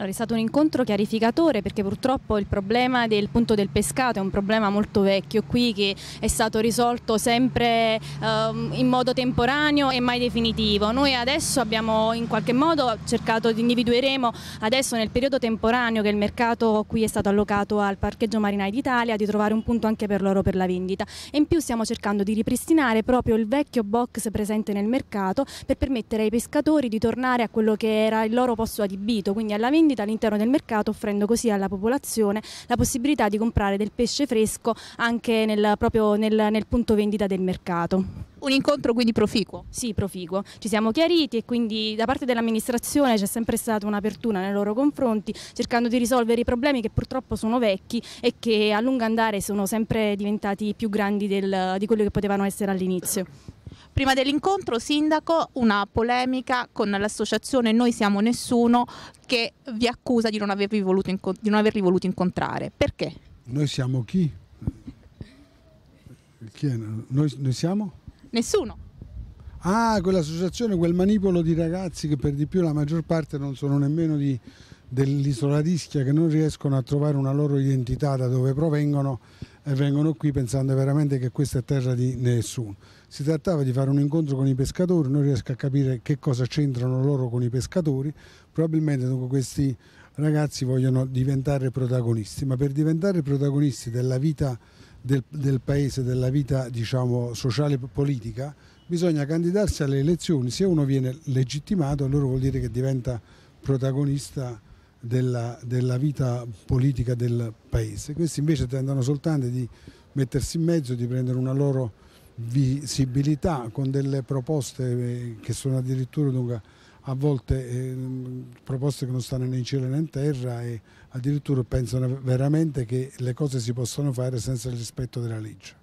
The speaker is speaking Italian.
Allora, è stato un incontro chiarificatore perché purtroppo il problema del punto del pescato è un problema molto vecchio qui che è stato risolto sempre um, in modo temporaneo e mai definitivo. Noi adesso abbiamo in qualche modo cercato di individueremo adesso nel periodo temporaneo che il mercato qui è stato allocato al parcheggio Marinai d'Italia di trovare un punto anche per loro per la vendita e in più stiamo cercando di ripristinare proprio il vecchio box presente nel mercato per permettere ai pescatori di tornare a quello che era il loro posto adibito, quindi alla vendita vendita all'interno del mercato offrendo così alla popolazione la possibilità di comprare del pesce fresco anche nel, proprio nel, nel punto vendita del mercato. Un incontro quindi proficuo? Sì, proficuo. Ci siamo chiariti e quindi da parte dell'amministrazione c'è sempre stata un'apertura nei loro confronti, cercando di risolvere i problemi che purtroppo sono vecchi e che a lungo andare sono sempre diventati più grandi del, di quello che potevano essere all'inizio. Prima dell'incontro, Sindaco, una polemica con l'associazione Noi Siamo Nessuno che vi accusa di non avervi voluto, di non avervi voluto incontrare. Perché? Noi siamo chi? chi noi, noi siamo? Nessuno. Ah, quell'associazione, quel manipolo di ragazzi che per di più la maggior parte non sono nemmeno dell'isola di Ischia, che non riescono a trovare una loro identità da dove provengono e vengono qui pensando veramente che questa è terra di nessuno. Si trattava di fare un incontro con i pescatori, non riesco a capire che cosa c'entrano loro con i pescatori, probabilmente questi ragazzi vogliono diventare protagonisti, ma per diventare protagonisti della vita del, del paese, della vita diciamo, sociale e politica, bisogna candidarsi alle elezioni, se uno viene legittimato allora vuol dire che diventa protagonista della, della vita politica del Paese. Questi invece tentano soltanto di mettersi in mezzo, di prendere una loro visibilità con delle proposte eh, che sono addirittura dunque, a volte eh, proposte che non stanno né in cielo né in terra e addirittura pensano veramente che le cose si possano fare senza il rispetto della legge.